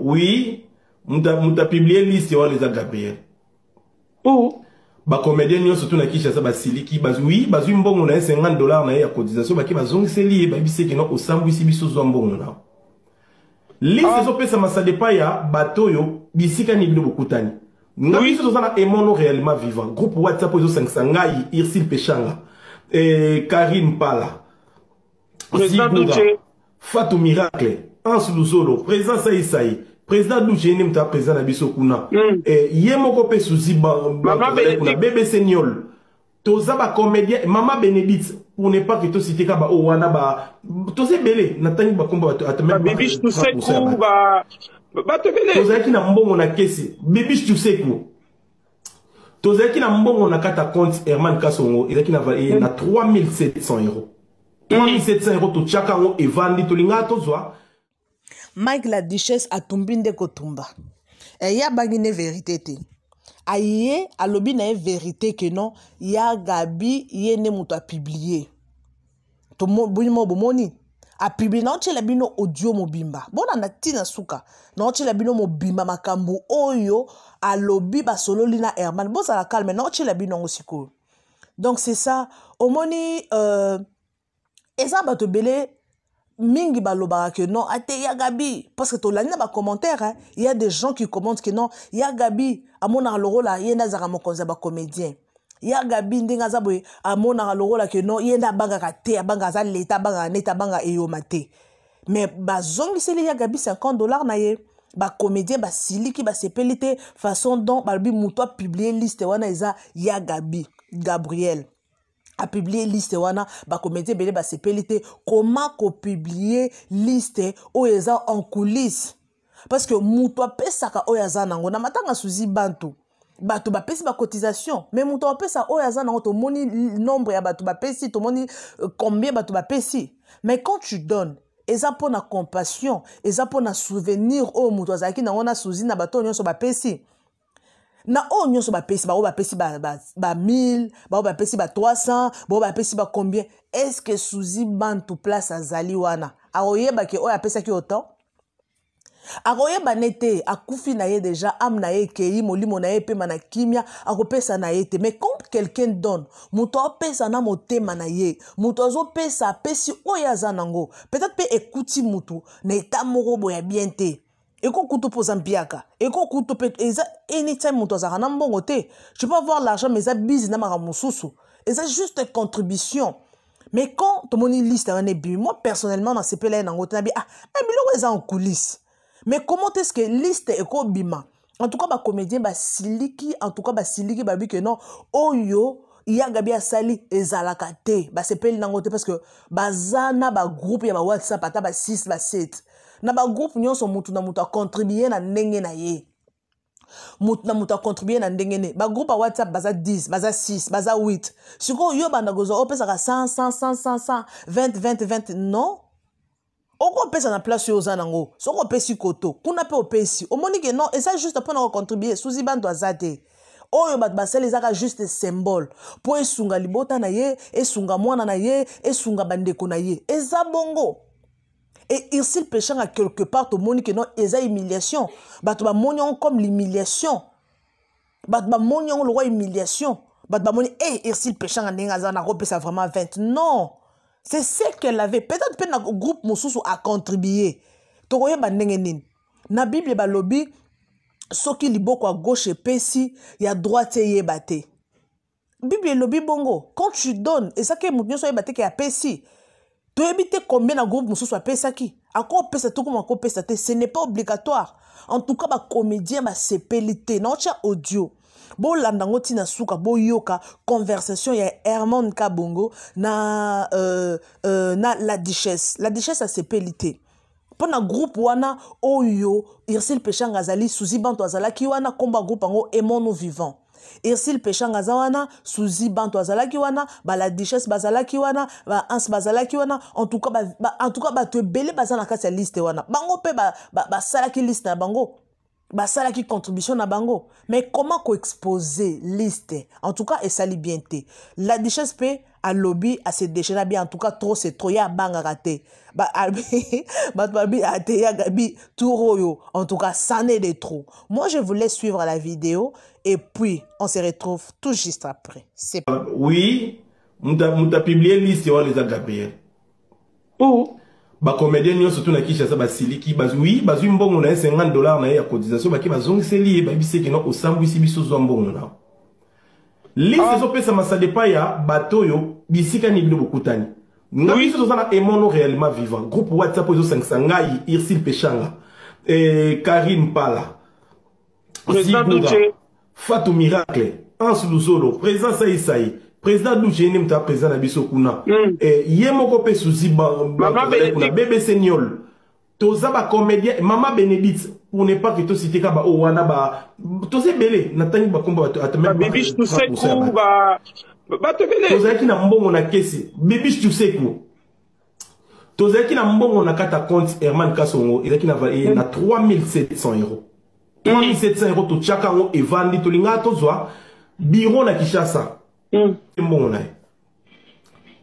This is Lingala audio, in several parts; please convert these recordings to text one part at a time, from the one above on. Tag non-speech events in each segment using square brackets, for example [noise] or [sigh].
oui moto apiblie liste wana eza gabriel oh. bacomédien nyonso tuna kinshasa basiliki oui bazwi mbongo na ye 50 dollar na ye ya cotisation baki bazongiseli ye bayebisekena osambwisi biso zwa mbongo nao liste ah. ezopesama sa depai ya bato oyo bisika nini bino bokutani nga biso toza na emono réellement vivant groupe whatsapp oyo ezosangisa ngai irsil peshanga eh, karine pala sibunga fatu miracle anse lusolo président saisai président duce ye nde mutu aprésident na biso kuna hmm. eh, ye moko mpe susi kuna bbc niol toza bacomédien mama bénédite pour ne pas que tosite ka baoyo wana ba toza ebele natangi bakomba bato tozalaki na mbongo na kesi bibish tuseku tozalaki na mbongo na kati ya compte herman kasongo ezalaki na 3700 euro 3700 euro totiaka yango evandi tolingaka tozwa mike la duchesse atumbi nde kotumba eya eh, abangi ne verité te aye alobi na ye verité ke non ya gabi ye nde moto apiblie tobimo bomoni apiblie na otiela bino audio mobimba mbona na ntina suka na otiela bino mobimba makambo oyo alobi basololi na herman bozala calme na otiela bino yango sikoyo donc c'est ça omoni euh, eza bato ebele mingi balobaka ke non ate ya gabi parce que tolandi na bacommentaire hein? il y a des gens qui commentent ke non ya gabi amonaka lokola ye nde azalaka mokonzi ya bacomédien ya gabi ndenge aza boye amonaka lokola ke non ye nde abangaka te abanga aza leta abangaka nete abanga eyoma te mais bazongiseli ya gabi 50 dollar na ye bacomédien basiliki basepeli te façon don balobi moto apiblie liste wana eza ya gabi gabriel apiblie liste wana bakomedi ebele basepeli te koma kopiblie liste oyo eza en coulisse parceke moto apesaka oyo aza nango na matanga suzi bantu bato bapesi bacotisation me moto apesa oyo aza nango tomoni nombre ya bato bapesi tomoni euh, combien bato bapesi mais quand tu donnes eza mpo na compassion eza mpo na souvenir oyo moto azalaki nango na suzi na bato oyo nyonso bapesi na oyo nyonso bapesi bango bapesi ba 1000 bango bapesi ba 300 bango bapesi ba combien estce suzi bantu place azali wana akoyebake oyo apesaki yo temps akoyeba ne te akufi na ye deja ame na ye ekei molimo na ye epema na kimia akopesa na ye te mais comme quelqu'un donne moto apesa na motema na ye moto azopesa apesi oyo aza nango peut-être mpe ekuti motu na eta moko boya bien te ekokutu mpo oza mpiaka ekokutu mpe eza anytime moto azalaka na mbongo te je peux avoir l'argent mais eza bizi na makambo mosusu eza juste contribution mais quand tomoni liste wana ebimi moi personnellement nasepela ye nango te nabi ah me eh, biloko eza en coulisse mais comment est ce que liste ekobima en tout cas bacomédien basiliki en tout cas basiliki babi ke non oyo yangabi asali ezalaka te basepeli nango te parce que baza na bagroupe ya bawhatsapp ata ba 6 ba 7 na bagroupe nyonso motu na moto acontribue na ndenge na ye motu na moto acontribue na ndenge ne bagroupe ya whatsapp baza 10 baza 6 baza 8 sikoyo yo banda kozwa opesaka 100 100 100 100 20 20 20 non okopesa na place oyo oza nango soki opesi koto kuna mpe opesi omoni ke non eza juste mpona kocontribue suzi bantu aza te oyo bato basali ezaka juste symbole mpo esunga libota na ye esunga mwana na ye esunga bandeko na ye eza bongo et irsil péchanga quelque part tomoni ke non eza humiliation bato bamoni yango comme l'humiliation bato bamoni yango lokwa humiliation bato bamoni e eh, irsil péchanga ndenge aza nakopesa vraiment vente. non c'est ce qu'elle avait peut-être mpe na groupe mosusu acontribuye tokoyeba ndenge nini na bible balobi soki liboko a gauche epesi ya droite eyeba te bible elobi bongo quand tu donnes ezaki moto nyonso oyeba te ke apesi toyebi te combien na groupe mosusu apesaki akopesa te okoma pesa te ce n'est pas obligatoire en tout cas bacomédien basepeli te na otya audio bolanda yango ntina suka boyoka conversation ya herman kabongo na, euh, euh, na la duchesse la duchesse a te mpo na groupe wana oyo irsile peshanga azali suzi banto azalaki wana nkombo ya groupe yango emonu vivant irsile peshanga aza wana suzi banto azalaki wana baladichesse bazalaki wana baanse bazalaki wana entouka bato ebele baza na kati ya liste wana bango mpe basalaki ba, ba liste na bango ça qui contribution na bango mais comment exposer liste en tout cas esali bien te la duchesse à ces asedeshena bien en tout cas trop c'est trop ye abangaka [laughs] bah bah bah ateyaka bi tout royo en tout cas ça n'est de trop moi je voulais suivre la vidéo et puis on se retrouve tout juste après c'est euh, oui mutu publié liste wana eza gabriel po oh. bacomédien nyonso tuna kinshasa basiliki bazwi bazwi mbongo na ye 50 dollar na ye ya cotisation bake bazongiseli ye bayebisi eke no osambwisi biso zwa mbongo na liste ezopesama ah. sa depa ya bato oyo bisika nini bino bokutani nga biso toza na emono réellement vivant groupe whatsapp oyo ezosangisa ngai irsil peshanga eh, karine pala sigura fatu miracle anse luzolo présent saisai président du gene mta président na biso kuna mm. eh, ye moko pe susi kuna bbc niol toza bacomédien mama bénédite pour ne pas que tosite ka bao wana ba toza ebele natangi bakomba bato tozalaki na mbongo na kesi bibish tuseku tozalaki na mbongo na kati ya compte herman kasongo ezalaki na 3700 euro 3700 euro totiaka yango evandi tolingaka tozwa biro na kinshasa mm. mbongo na ye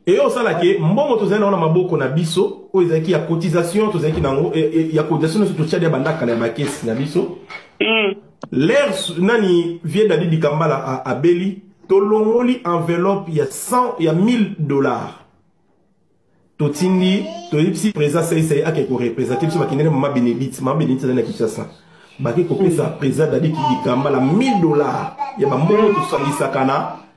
eyo osalaki mbongo tozali nango na maboko na biso oyo ezalaki ya cotisation tozalaki nango e, e, ya cotisation nyonso totya ya bandakala ya bakesi na biso mm. l'air nani vie dadi dikambala abeli tolongoli enveloppe ya 100 ya 1000 dollars totindi toyebisi présa saisaye ake korepresente biso bakendele mama benedit mama benedit azali na kinshasa bake kopesa présa dadi dikambala 1000 dollars ya bambongo tosangisaka na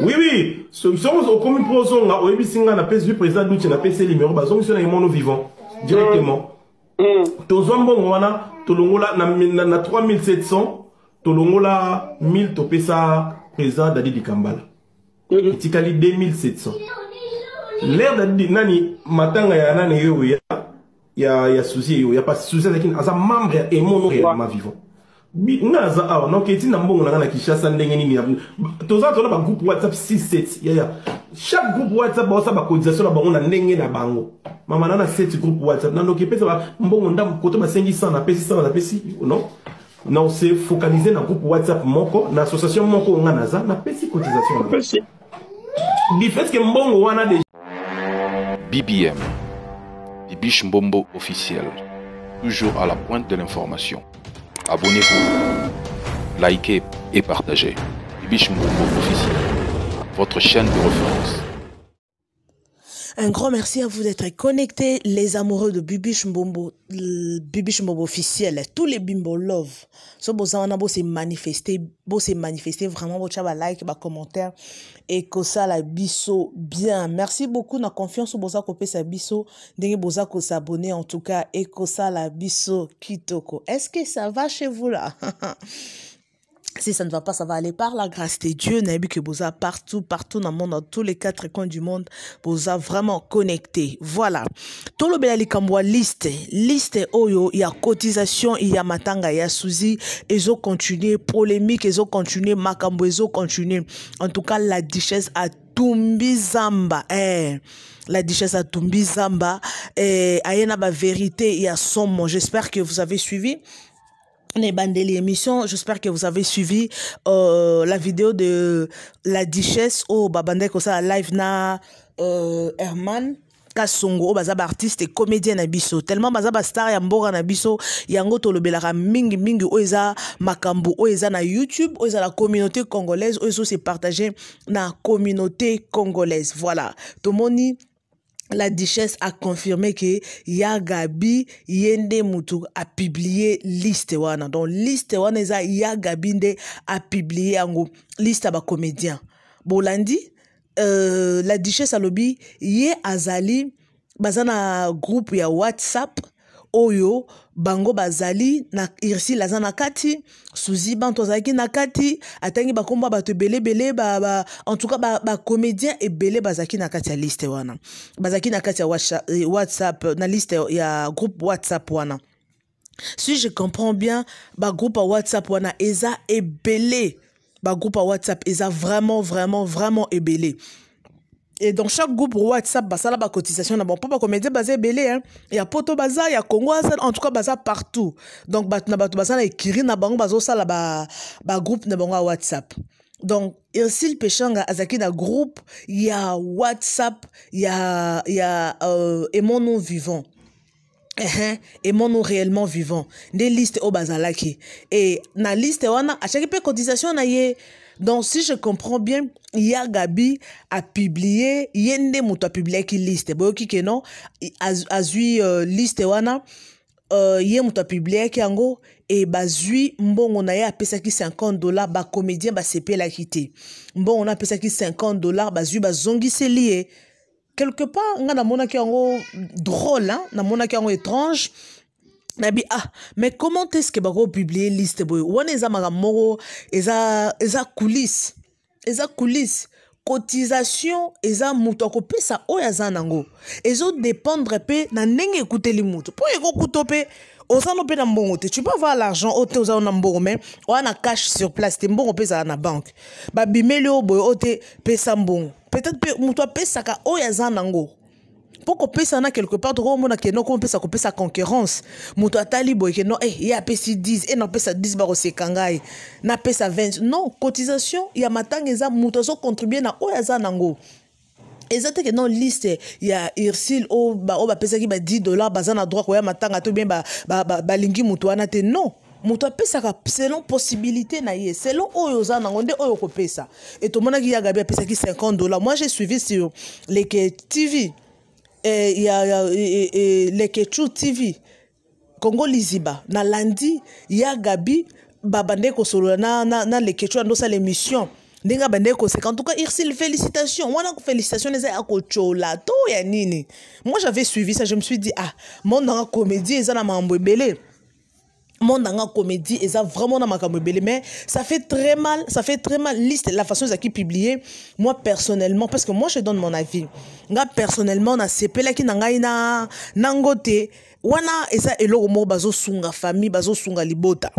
oui oui soki okomi mpo ozonga oyebisi ngai napesi vi président duce napesi limero bazongisi na emono vivant mm. directement mm. tozwa mbongo wana tolongola na 3700 tolongola 1000 topesa président dadi dikambala mm-hmm. etikali 2700 l'aire dadi nani matanga ya nani oyo ya ya susi eyo ya pasi susi azalaki aza membre ya emono réellement vivant nga naza awa naoke ntina mbongo na nga na kinshasa ndenge nini toza tona bagroupe whatsapp 67 yaya chaque groupe whatsapp baosa bacotisation na bango na ndenge na bango mama na na 7 groupe whatsapp nandoki epesa mbongo ndambo koto basengi sana napesi sana napesi non na ose focalise na groupe whatsapp moko na association moko nga naza napesi cotisation difeske mbongo wana de BBM Bibiche Mbombo officiel toujours à la pointe de l'information abonnez-vous, likez et partagez. Bibiche Officiel, votre chaîne de référence. Un grand merci à vous d'être connectés, les amoureux de Bibiche Mbombo, Bibiche Mbombo officiel, tous les bimbo love. So, vous on a beau se manifester, beau se manifester vraiment, beau like, commentaire, et que ça la bisso bien. Merci beaucoup, na confiance, beau ça copé sa bisso, en tout cas, et que ça la biso kitoko. Est-ce que ça va chez vous là? [laughs] si ça ne va pas, ça va aller par la grâce de Dieu. Nabi que vous a partout, partout dans le monde, dans tous les quatre coins du monde, vous êtes vraiment connecté. Voilà. Tout le liste, liste oyo, il y a cotisation, il y a matanga, il y a souzi, ils ont continué, polémique, ils ont continué, makambo, ils ont continué. En tout cas, la duchesse a Tumbizamba, Zamba, eh, la duchesse a Tumbizamba, Zamba, eh, Ayena ba vérité y a son J'espère que vous avez suivi. Nebandeli émission, j'espère que vous avez suivi euh, la vidéo de la duchesse au comme ça live na euh, Herman kasongo Bazaba artiste, et comédien na biso tellement baza star ya mboka na biso yango tolobelaka mingi mingi eza makambo oyo na youtube oza la la communauté congolaise oyo se partage na communauté congolaise voilà tomoni la duchesse a confirmé que Yagabi Yende Mutu a publié liste wana. Donc liste wana eza Yagabi nde a publié angou liste ba comédiens Bolandi euh, la duchesse alobi ye azali bazana groupe ya WhatsApp oyo bango bazali na irsile aza na kati suzi banto azalaki na kati atangi bakombo ya bato ebeleebele entouka bacomédien ba ebele bazalaki na kati ya liste wana bazalaki na kati ya eh, whatsapp na liste ya groupe whatsapp wana si je comprends bien bagroupe ya whatsapp wana eza ebele bagroupe ya whatsapp eza vraiment vraiment vraiment ebele et dans chaque groupe WhatsApp bah, a ba cotisation na bon papa comédie basé belé hein il y a poto baza il y a Congo en tout cas baza partout donc bat na bato basala ekiri na bango bazo sala ba ba groupe na bango WhatsApp donc Ersil y a un groupe il y a WhatsApp ya ya euh, et mon nom vivant et mon nom réellement vivant des listes au bazalaki et na liste wana à chaque cotisation na ye Donc, si je comprends bien, hier, Gabi a publié, Yende Mouto a publié qui liste. Bon, qui que non, Azui euh, liste wana, euh, Ye Mouto a publié qui ango, et Bazui, mbon on a ya pesa qui 50 dollars, ba comédien ba sepe la quitté. Mbon on a pesa qui 50 dollars, Bazui ba zongi se lié. Quelque part, nga na mona qui ango drôle, hein, na mona qui ango étrange, nayebi ah mais comment estce que bakopublie liste boye wana eza makambo moko eza eza coulisse eza coulisse cotisation eza moto akopesa oyo aza nango ezodépendre mpe na ndenge ekuteli moto mpo ekokuta mpe oza no mpe na mbongo te tu peux avoir l'argent oyo te oza na mbongo mais oya na cash sur place te mbongo mpe ezala na banke babimeli oyo boye oyo te pesa mbongo peut-être mpe moto apesaka oyo aza nango mpo kopesa na quelque part tokomona keno komopesa kopesa concurrence moto tali boye keno e eh, a apesi 10 et e napesa 10 kangai n'a ngai napesa 20 non cotisation y a ya matanga eza moto azocontribue na oyo oh, aza nango et te ke non liste y a ursil oyo oh, bapesaki ba 10 dollars baza na droit koya matanga to bien ba balingi moto wana te non moto apesaka selon possibilité na ye selon oyo oza nango nde oyo okopesa e tomonaki ya gabi apesaki 50 dollars. moi j'ai suivi sur les tv eh, ya, ya eh, eh, eh leke tru tv kongo liziba na landi ya gabi babandeki kosolola na, na, na leke tru andosala émission ndenge abandeki koseka en tout cas irsile félicitation wana félicitation eza ya kotyola to ya nini moi j'avais suivi ça je me suis dit ah mondanga comédie eza na makambo ebele mon comédie et ça vraiment dans ma mais ça fait très mal ça fait très mal liste la façon qui publié moi personnellement parce que moi je donne mon avis Personnellement, personnellement na sepela ki na ngai na nangote wana eza eloko baso bazosunga famille bazosunga libota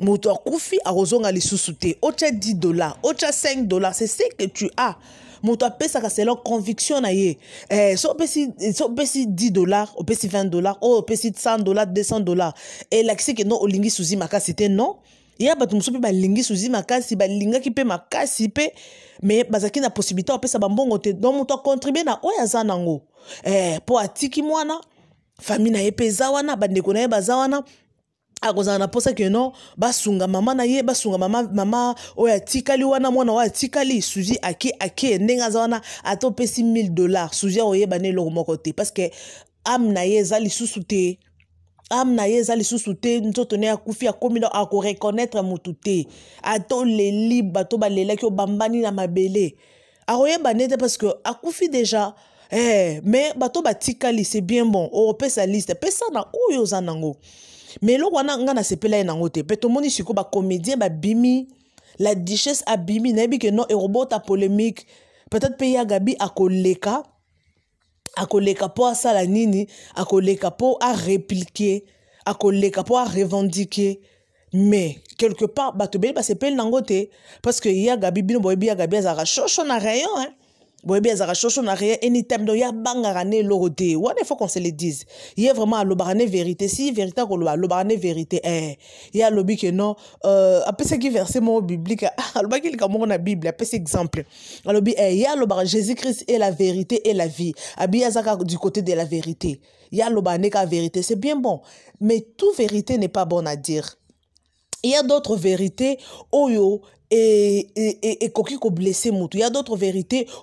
moto à les sous te Autre 10 dollars autre 5 dollars c'est ce que tu as moto apesaka selon conviction na ye eh, so opesi so opesi 10 dollar opesi 20 dollar oyo opesi 100 dollar 200 dollar elakisi ke no olingi suzi makasi te non ya bato mosusu mpe balingi suzi makasi balingaki mpe makasi mpe me bazalaki na possibilité apesa bambongo te don moto acontribue na oyo aza nango eh, mpo atiki mwana famille na ye mpe eza wana bandeko na ye baza wana akozala na mposa ke non basunga mama na ye basunga mama, mama oyo atikali wana mwana oyo atikali suzi ake ake ndenge aza wana ata opesi 1000 dollar suzi akoyeba na eloko moko te parceke ame na ye eza lisusu te ame na ye eza lisusu te nzoto na ye akufi akomi don akoreconnaitre motu te ata oleli bato balelaki obambani na mabele akoyeba nde te parceke akufi deja eh, me bato batikali c'est bien bon opesa liste pesa na oyo oza nango Melo eloko wana ngai nasepela ye nango moni mpe tomoni comédien ba Bimi la duchesse abimi nayebi ke non e a polémique peut-être a koleka. A akoleka akoleka mpo sala nini akoleka A aréplike akoleka a revendiquer mais quelque part bato ba basepeli na ngote parce que ya Gabi bino boyebi gabi azalaka shosho na rayon hein? bon bien zaka chouchou na rien anytime donc ya bangarane, l'orote. ouais il faut qu'on se le dise il est vraiment le vérité si vérité ko le barane vérité eh il y a lobby que non euh après ce qui verset mon biblique alors qu'il comme on a bible après cet exemple l'obie eh il y a le Jésus-Christ est la vérité et la vie Abi, zaka du côté de la vérité il y a le vérité c'est bien bon mais toute vérité n'est pas bonne à dire il y a d'autres vérités oyo oh et et et ekoki il y a d'autres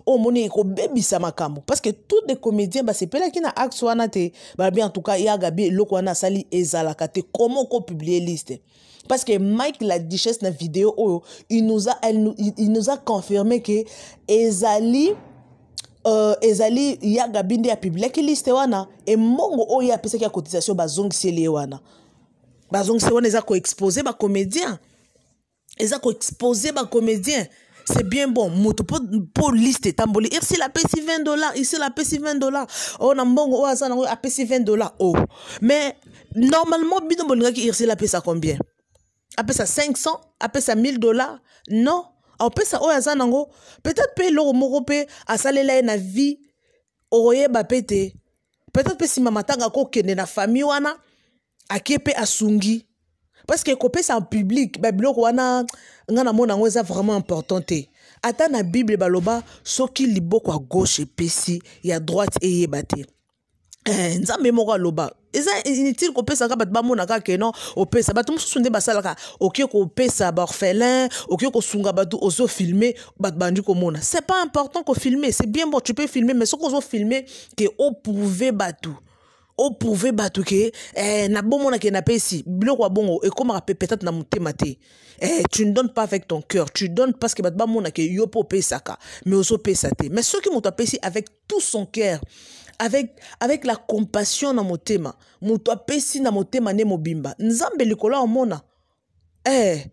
au moni ko baby makambo parce que comédiens bah, c'est pas là qui na axe wana te bien en tout cas yaga bi eloko sali asali ezalaka te koma publier liste parce que mike la duchesse na vidéo o oh, il nous a, elle, nous il nous a confirmé que ezali euh, ezali yaga a nde apubliaki liste wana emongo mongo o oh, ya cotisation bazongiseli sele wana sele wana ezako eza ba comédiens exposé ma comédien, c'est bien bon moto pour mpo liste Ici la 20 ici la 20 dollars Oh na mbongo 20 oh. mais normalement bino la combien 500 ça 1000 dollars non aopesa oyo oh, aza nango peut-être peut l'homme moko a na vie ba peut-être matanga na famille wana asungi parce que en public babiloko wana ngana mona yango vraiment importante eh. attend la bible baloba soki liboko a gauche pesi, ya droite eyeba eh, te eh, nzambe moko loba. eza inutile pesa kopesaka bato bamonaka ke non opesa bato mosusu nde basalaka okoki kopesa baorphelin okoki kosunga bato ozofilme bat bandi mona. c'est pas important filmer c'est bien bon tu peux filmer mais soki ozofilme ke oprouve bah, tout O bato ke eh, na bon na ke na pesi bleu ya bongo e koma rape na motema te eh, tu ne donnes pas avec ton cœur tu donnes parce que batba mona ke yo saka, Me mais pe te mais qui mouta pesi avec tout son cœur avec, avec la compassion na motema mouta apesi na motema ne mobimba nzambe o mona eh,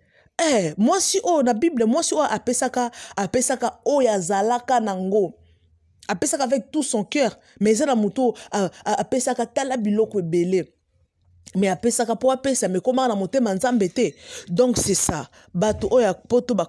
eh, moi si o na bible moi si oyo apesaka apesaka ya zalaka nango apesaka avec tout son cœur mais eza na moto apesaka tala biloko ebele mais me apesaka mpo apesa mekomaka na motema nzambe te donc c'est ça bato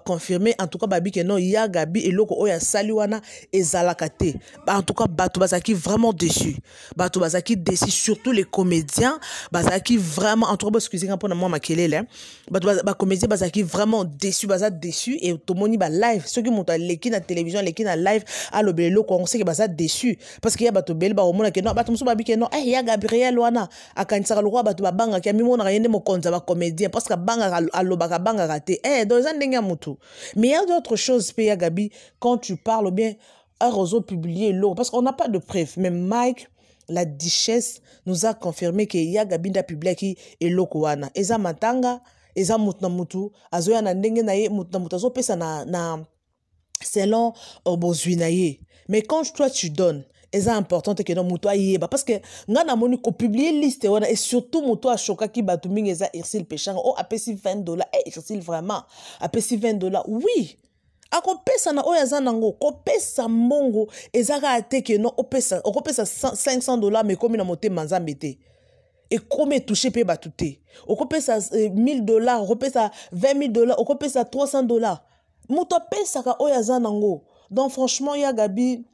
confirmer en tout cas babi que non ya gabi eloko oyo asali wana en tout cas bato bazaki vraiment déçu bato bazaki déçu surtout les comédiens bazaki vraiment entouka boexcusinga moi mwa makelele hein. bato bacomédien bazaki vraiment déçu baza déçu et tomoni balive soki moto aleki na télévision aleki na live alobela eloko sait que baza déçu parce que ya bato ebele que non bato babi que non eh ya gabriel wana akanisaka lokola bato babangaka ya mimonaka yende mo konza ba bacomédien parce que Banga alobaka abangaka banga raté eh eza ndenge ya mutu mais ya d'autre chose mpe ya gabi quand tu parles bien bien réseau publié l'eau parce qu'on n'a pas de preuve mais mike la duchesse nous a confirmé que ya gabi nde apubliaki eloko wana eza matanga eza motu na azo azoya na ndenge na ye motu na azo pesa na, na selon euh, bozwi na mais quand toi tu donnes important que importante ke na parce ayeba parceke moni ko une liste wana e surtout moto ki bato mingi eza ursile pechanga o oh, apesi 20 dollars et eh, ursile vraiment apesi 20 dollars. oui akopesa na oyo aza nango kopesa mbongo eza kaka te ke no okopesa 500 Mais dollar me ekomi na motema nzambe te ekomi etouche mpe bato te okopesa 1000 eh, 000 dollars. 20000 dollar okopesa 300 dollars. dollar moto apesaka oyo aza nango donc franchement ya gabi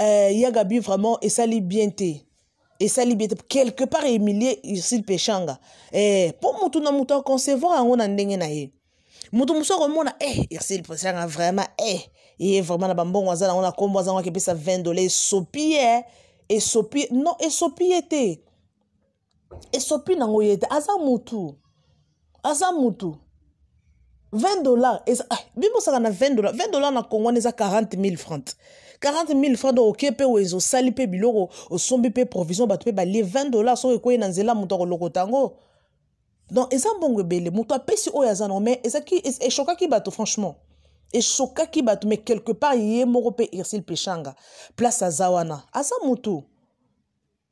euh, yagabi vraiment esali bien te esali bien te quelque part émilie ursile peshanga eh, mpo motu na motu aconcevoir yango na ndenge na ye motu mosu akomona e eh, ursile peshanga vraiment e eh, ye vraiment eh. na bambongo aza nango na nkombo aza ngo akepesa 20 dola esopi ye esopi non esopi ye te esopi nango ye te aza motu aza motu 20 dollars eza ah, bimosaka na 20 dollars 20 dollars na congo wana eza 40 000 francs 40 000 francs donc oke mpe ezosali mpe biloko osombi mpe provision bato mpe balie 20 dollars soki ekoyi na nzela moto akolokota yango donc eza mbongo ebele moto apesi oyo aza nango mais ezaki eshokaki bato franchement eshokaki bato mais quelque part ye moko mpe irsil peshanga place aza wana aza motu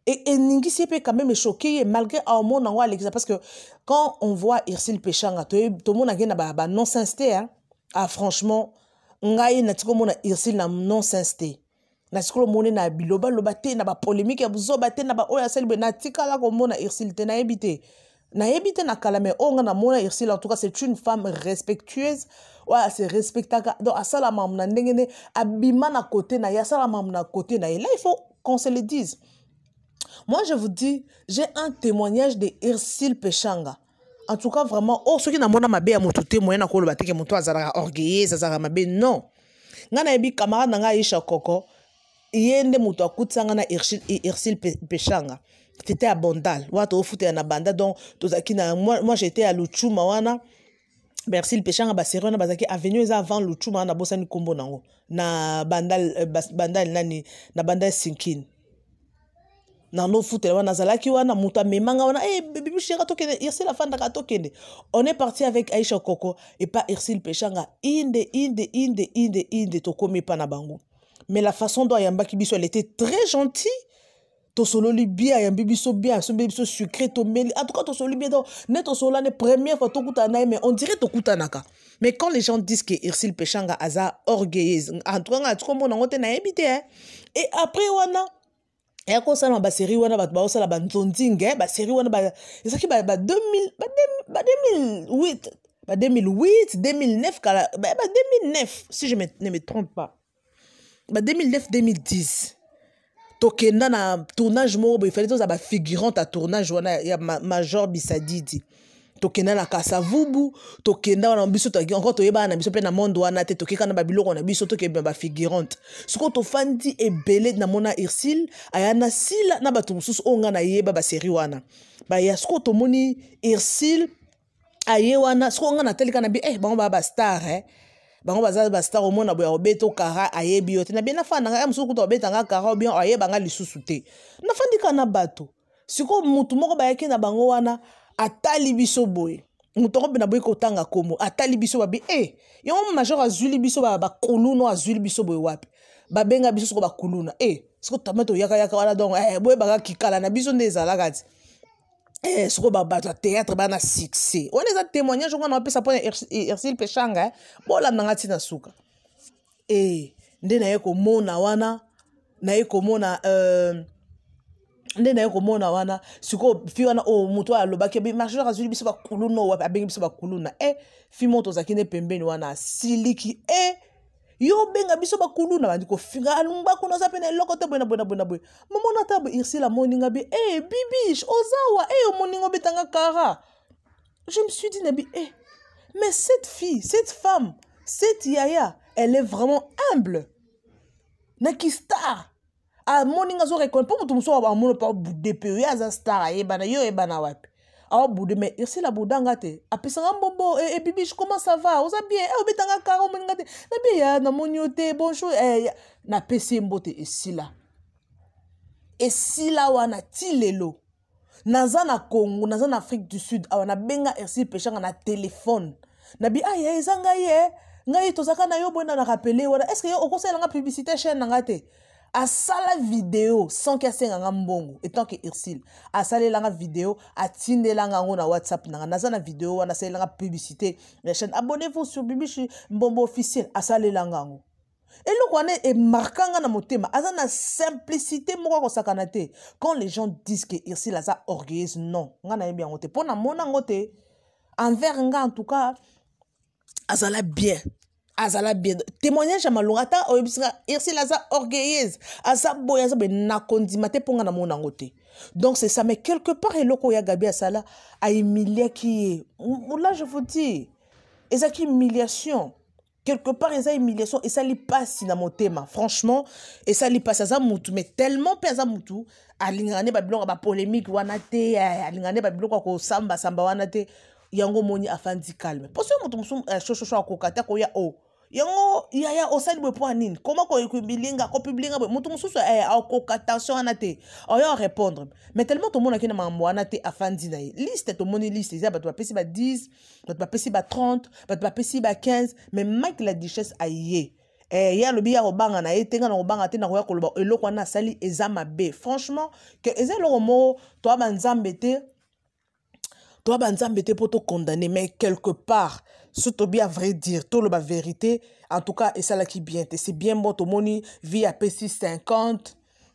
e, eningisi ye mpe quand même echoke ye malgré aomona yango alekisa parce que quand on voit irsil peshanga tomonaki na banonsenste a ah, franchement ngai natikomona ursule na non sincité moné na loba te na polémique ya buzoba te na baoyo asali boye natikala komona ursule te na te Na te na kala me onga oh, na mona ursule en tout cas c'est une femme respectueuse oyo c'est respectable. donc asala mam na ndengene abima na côté. na ya sala mam na côté na ye là il faut qu'on se le dise moi je vous dis j'ai un témoignage de ursule peshanga en tout cas vraiment oh soki namona mabe ya motu te moye na koloba teke motu azalaka orgueilleuse azalaka mabe non ngai nayebi camarade na ngai aisha koko ye nde moto akutisanga na hercile peshanga tete ya bondal wana toofutela na banda donc tozalaki na moi jete ya luchuma wana bercile peshanga baseri wana bazalaki avenue eza avant luchuma wana nabosani nkombo nango na bandal euh, nani na bandal sinkine na ndofutela eh, wana wana muta memanga wana e eh, bibibishaka tokende irsil afandaka tokende on est parti avec aisha koko et pas irsil peshanga inde inde inde inde inde tokomi pa na bango mais la façon dont ayambaki biso elle était très gentille tosololi bien ayambi biso bien bibi so sucré tomeli en tout cas tosololi bien donc ne première fois tokutana na mais on dirait tokutanaka mais quand les gens disent que irsil peshanga aza orgueilleuse en tout cas nga na yango te nayebi te et après wana ya kosalama baserie wana bato baosala banzonzinge baserie wana ezalaki ba 2008 ba 2008 2009 kala ba 2009 si je me, ne me trompe pas ba 2009 2010 tokenda na tournage moko boye fali toza bafigurante ya tournage wana ya major bisadidi ma tokenda na kasavubu tokenda wana biso encore toyebana na biso mpe na monde wana te tokeka na babiloko na biso tokeyeba bafigurante sikoyo tofandi ebele namona irsile aya na sila na bato mosusu oyo ngai nayeba baseri wana baya sikoyo tomoni irsile aye wana sikoyo ngai natalika na bi eh bango baa bastar eh bango baza bastar omona boya obeta okara ayebi yo te na bie nafanda ngai ya mosusu kuta obetanga kara obien ayebanga lisusu te nafandika na bato sikoyo motu moko bayaki na bango wana atali biso boye moto ango mpe na boyi kotanga komo atali biso babi e eh, yango major azwili biso bakuluna azwili biso boye wapi babenga biso soko bakuluna e eh, soko tame toyakayaka wana donc eh, boyebaka kikala na biso nde ezalaka ti soko bato ya théâtre baa na succès wana eza témoignage ongo na bapesa mpona hercile peshanga bolandanga ntina suka e nde naye komona wana naye komona euh, nde naye komona wana sikoyo fi wana oyo moto oyo alobaki marcheur azwili biso bakuluna oyo abengi biso bakuluna e eh, fi moto ozalaki nde pembeni wana asiliki e yo obenga biso bakuluna bandi kofinga alumba kuna oza mpe na eloko te boye na boye na boye na boye mamona ata bo ursile amoninga bi e eh, bibish ozawa e omoninga obetanga kara je me suis dit na bi e mais cette fille cette femme cette yaya elle est vraiment humble naki star amoninga azoreconnaître mpo motu mosusu amona mpo abude mpe yo aza star ayebana yo oyebana wapi aobude mai ursila budanga te apesanga mbombo ebibish e, comment ça va oza bien e obetanga kara omoninga te na bien ya namoni yo te bonjour eh, napesi ye mbo te esila esila wana ti lelo naza na congo naza na afrique du sud awa nabenga ursile peshanga na telefone nabi aya eza ngai e ngai tozaka na yo boye na na rappele wana estce yo okosalelanga publicité chaîne na ngai te asala video soki asenganga mbongo etant ke ursile asalelanga video atindelanga yango na whatsapp nanga naza na video wana asalelanga publicité ya chaîne abonnez-vous sur bibishi mbombo officiel asalelanga yango eloko wana emarkanga na motema aza na simplicité moko akosakana te quand les gens disent ke ursile aza orgueilleuse non nga nayebi yango te mpo namona yango te envers nga en tout cas azala bien azala bien témoignage ya malongo ata oyebisi nga ursile aza orgueilleuse aza boye aza boye nakondima te mpo nga namona yango te donc c'est ça mais quelque part eloko oyo agabi asala ahumiliaki ye là je vous dis ezalaki humiliation quelque part eza humiliation esali mpasi na motema franchement esali mpasi aza mutu mais tellement mpe aza mutu alingaka nde babiloko ya bapolémique wana te alingaka nde babiloko ya kosambasamba wana te yango moni afandi calme mposo yo moto mosusu eh, shoshoso akoka te akoya o oh. yango yaya osali boye mpo ya nini koma koyekobi linga kopibilinga boye moto mosusu eh, akoka tension wana te oya orépondre me tellement tomonaki na makambo wana te afandi na ye liste tomoni liste eza bato bapesi ba 10 bato bapesi ba 30 bato bapesi ba 15 me mike la duchesse aye eh, ye alobi ya kobanga na ye te nga na kobanga te na koya koloba eloko wana asali eza mabe franchement eza eloko moko toya banzambe te toa banzambe te mpo tokondane mais quelque part so tobi à vrai dire toloba vérité en tout cas esalaki bien te c'est bien bon tomoni vie apesi 50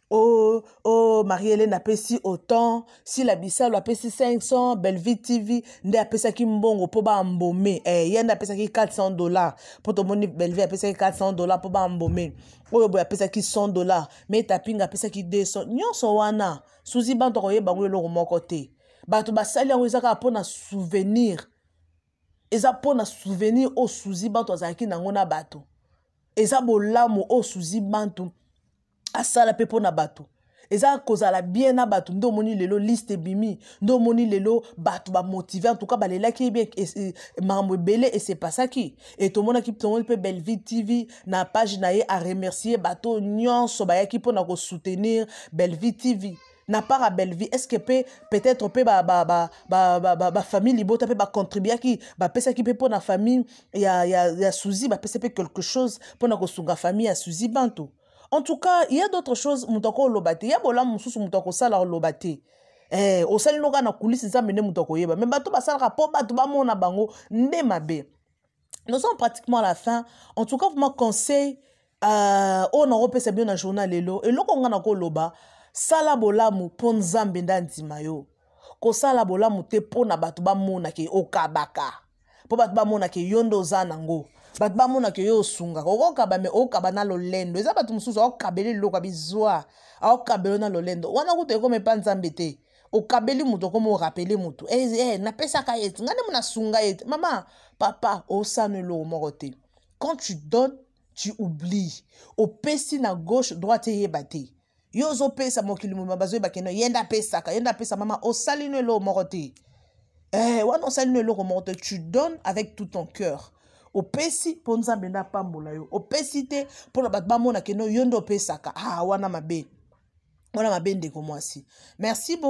o o marie hélène apesi autant sila bisalo apesi 500 belleville tv nde apesaki mbongo mpo bambome eh, ye nde apesaki 400 dollar mpo tomoni belleville apesaki 400 dollar mpo bambome oyo boye apesaki 100 dollar me tapinga apesaki 200 nyonso wana suzi bantu akoyeba ngo eloko moko te bato basali yango eza kaka mpona souvenir eza mpona souvenir oyo suzi bantu azalaki nango na bato eza bolamu oyo suzi bantu asala mpe mpona bato eza kozala bien na bato nde omoni lelo liste ebimi nde omoni lelo bato bamotive antuka balelaki bien e, e, makambo ebele esepasaki e tomonaki tomoni mpe belleville tv na page na ye aremercie bato nyonso bayaki mpona kosoutenir belleville tv na part ya bellevie est ce que mpe peut-être mpe bafamille libota mpe bacontribuaki bapesaki mpe mpona famille ya, ya, ya suzi bapesi mpe quelque chose mpona kosunga famille ya suzi bantu en tout cas ya d'autres choses moto akoloba te ya bolamu mosusu moto akosala koloba te eh, osaleli no kaka na kulisi nzambe nde moto akoyeba me bato basalaka mpo bato bamona bango nde mabe nous sommes pratiquement à la fin en tout cas vraiment conseil euh, oyo nakopesa bino na journal lelo eloko nga nakoloba sala bolamu mpo nzambe nda ndima yo kosala bolamu te mpo na bato bamonake okabaka mpo bato bamonake yo nde oza nango bato bamonake yo osungaka okokaba me okaba na lolendo eza bato mosusu aokabela eloko ya bizwa aokabela na lolendo wana kuta ekomepa nzambe te okabeli moto okoma orapele moto e, e, napesaka ye ti ngai ndemo nasunga ye ti mama papa osana eloko moko te quand tu donnes tu oublies opesi na gauche droite eyeba te yo pesa mokili mobima bazoyebaka no yenda pesa apesaka yenda pesa mama osaline lo morote. eh, wana osaline lo morote, tu donnes avec tout ton cœur opesi ponza ponza nde apambola yo opesi te mpona bato mona keno yo nde ah wana mabe wana mabe ndeko mwasi merci beaucoup